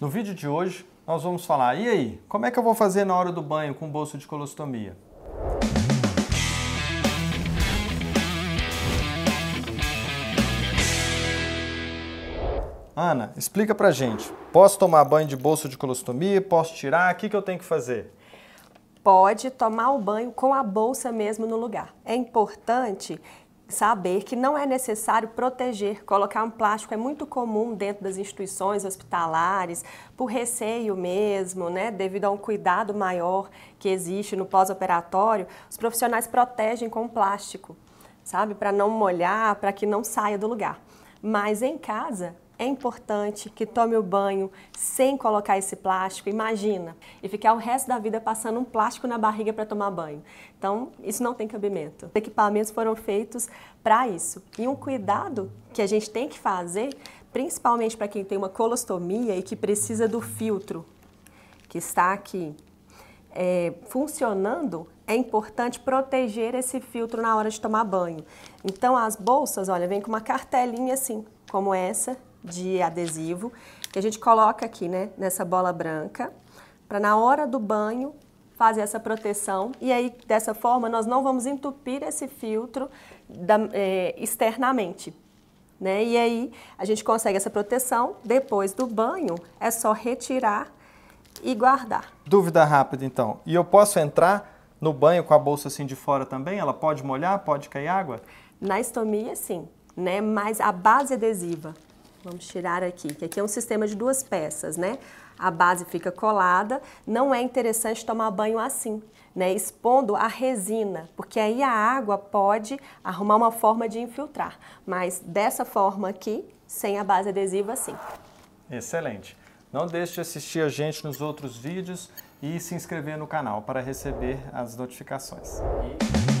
No vídeo de hoje, nós vamos falar, e aí, como é que eu vou fazer na hora do banho com bolso de colostomia? Ana, explica pra gente, posso tomar banho de bolso de colostomia, posso tirar, o que, que eu tenho que fazer? Pode tomar o banho com a bolsa mesmo no lugar. É importante saber que não é necessário proteger, colocar um plástico é muito comum dentro das instituições hospitalares, por receio mesmo, né, devido a um cuidado maior que existe no pós-operatório, os profissionais protegem com plástico, sabe, para não molhar, para que não saia do lugar. Mas em casa, é importante que tome o banho sem colocar esse plástico. Imagina, e ficar o resto da vida passando um plástico na barriga para tomar banho. Então, isso não tem cabimento. Os equipamentos foram feitos para isso. E um cuidado que a gente tem que fazer, principalmente para quem tem uma colostomia e que precisa do filtro que está aqui é, funcionando, é importante proteger esse filtro na hora de tomar banho. Então, as bolsas, olha, vem com uma cartelinha assim, como essa, de adesivo que a gente coloca aqui, né, nessa bola branca, para na hora do banho fazer essa proteção e aí dessa forma nós não vamos entupir esse filtro da, é, externamente. Né? E aí a gente consegue essa proteção, depois do banho é só retirar e guardar. Dúvida rápida então, e eu posso entrar no banho com a bolsa assim de fora também? Ela pode molhar, pode cair água? Na estomia sim, né? mas a base adesiva Vamos tirar aqui, que aqui é um sistema de duas peças, né? A base fica colada, não é interessante tomar banho assim, né? Expondo a resina, porque aí a água pode arrumar uma forma de infiltrar, mas dessa forma aqui, sem a base adesiva, sim. Excelente. Não deixe de assistir a gente nos outros vídeos e se inscrever no canal para receber as notificações. E...